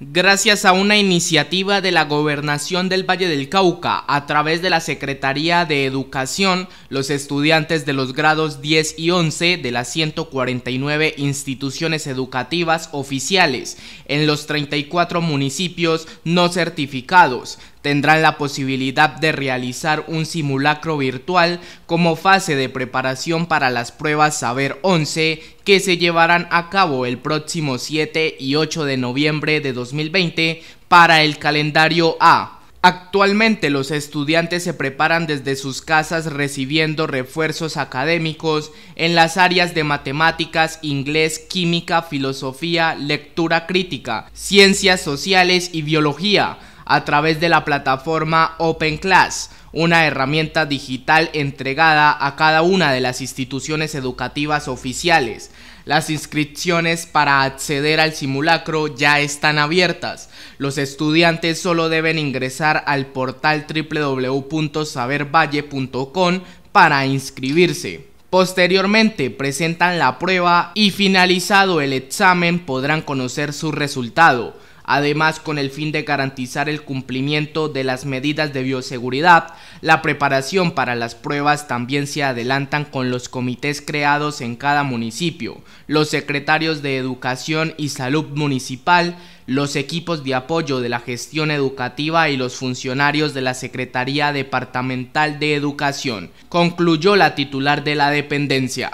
Gracias a una iniciativa de la Gobernación del Valle del Cauca a través de la Secretaría de Educación, los estudiantes de los grados 10 y 11 de las 149 instituciones educativas oficiales en los 34 municipios no certificados tendrán la posibilidad de realizar un simulacro virtual como fase de preparación para las pruebas Saber 11 que se llevarán a cabo el próximo 7 y 8 de noviembre de 2020 para el calendario A. Actualmente los estudiantes se preparan desde sus casas recibiendo refuerzos académicos en las áreas de matemáticas, inglés, química, filosofía, lectura crítica, ciencias sociales y biología, a través de la plataforma OpenClass, una herramienta digital entregada a cada una de las instituciones educativas oficiales. Las inscripciones para acceder al simulacro ya están abiertas. Los estudiantes solo deben ingresar al portal www.sabervalle.com para inscribirse. Posteriormente presentan la prueba y finalizado el examen podrán conocer su resultado además con el fin de garantizar el cumplimiento de las medidas de bioseguridad. La preparación para las pruebas también se adelantan con los comités creados en cada municipio, los secretarios de Educación y Salud Municipal, los equipos de apoyo de la gestión educativa y los funcionarios de la Secretaría Departamental de Educación, concluyó la titular de la dependencia.